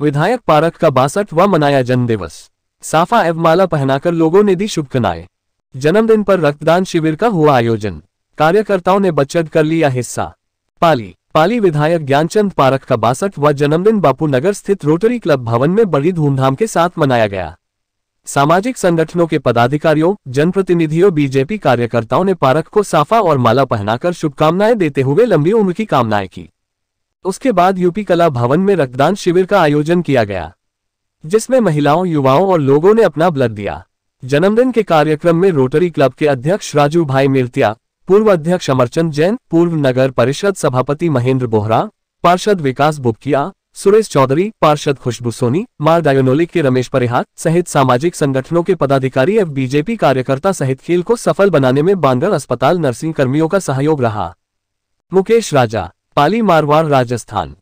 विधायक पारक का बासठ व मनाया जन्म दिवस साफा एवं माला पहनाकर लोगों ने दी शुभकामनाएं जन्मदिन पर रक्तदान शिविर का हुआ आयोजन कार्यकर्ताओं ने बचत कर लिया हिस्सा पाली पाली विधायक ज्ञानचंद पारक का बासठ व जन्मदिन बापू नगर स्थित रोटरी क्लब भवन में बड़ी धूमधाम के साथ मनाया गया सामाजिक संगठनों के पदाधिकारियों जनप्रतिनिधियों बीजेपी कार्यकर्ताओं ने पारक को साफा और माला पहनाकर शुभकामनाएं देते हुए लंबी उम्र की कामनाएं की उसके बाद यूपी कला भवन में रक्तदान शिविर का आयोजन किया गया जिसमें महिलाओं युवाओं और लोगों ने अपना ब्लड दिया जन्मदिन के कार्यक्रम में रोटरी क्लब के अध्यक्ष राजू भाई मिर्तिया पूर्व अध्यक्ष अमरचंद जैन पूर्व नगर परिषद सभापति महेंद्र बोहरा पार्षद विकास बुबकिया सुरेश चौधरी पार्षद खुशबू सोनी मार डायोनोली के रमेश परिहार सहित सामाजिक संगठनों के पदाधिकारी एवं बीजेपी कार्यकर्ता सहित खेल को सफल बनाने में बांगर अस्पताल नर्सिंग कर्मियों का सहयोग रहा मुकेश राजा पाली मारवाड़ राजस्थान